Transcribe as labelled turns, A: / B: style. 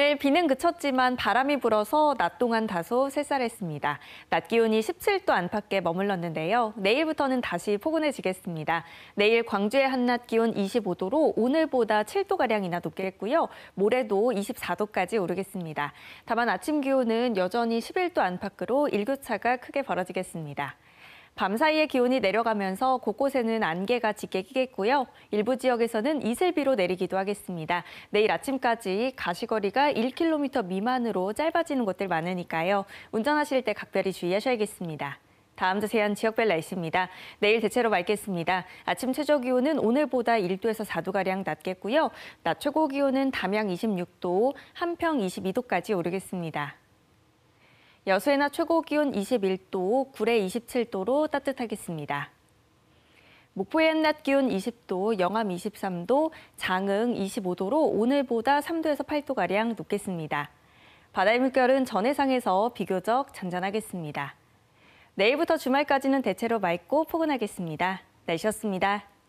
A: 오늘 비는 그쳤지만 바람이 불어서 낮 동안 다소 쌀쌀했습니다. 낮 기온이 17도 안팎에 머물렀는데요. 내일부터는 다시 포근해지겠습니다. 내일 광주의 한낮 기온 25도로 오늘보다 7도가량이나 높겠고요. 모레도 24도까지 오르겠습니다. 다만 아침 기온은 여전히 11도 안팎으로 일교차가 크게 벌어지겠습니다. 밤사이에 기온이 내려가면서 곳곳에는 안개가 짙게 끼겠고요. 일부 지역에서는 이슬비로 내리기도 하겠습니다. 내일 아침까지 가시거리가 1km 미만으로 짧아지는 곳들 많으니까요. 운전하실 때 각별히 주의하셔야겠습니다. 다음 주세안 지역별 날씨입니다. 내일 대체로 맑겠습니다. 아침 최저 기온은 오늘보다 1도에서 4도가량 낮겠고요. 낮 최고 기온은 담양 26도, 함평 22도까지 오르겠습니다. 여수의 낮 최고 기온 21도, 구례 27도로 따뜻하겠습니다. 목포의 낮 기온 20도, 영암 23도, 장흥 25도로 오늘보다 3도에서 8도가량 높겠습니다. 바다의 물결은 전해상에서 비교적 잔잔하겠습니다. 내일부터 주말까지는 대체로 맑고 포근하겠습니다. 날씨였습니다.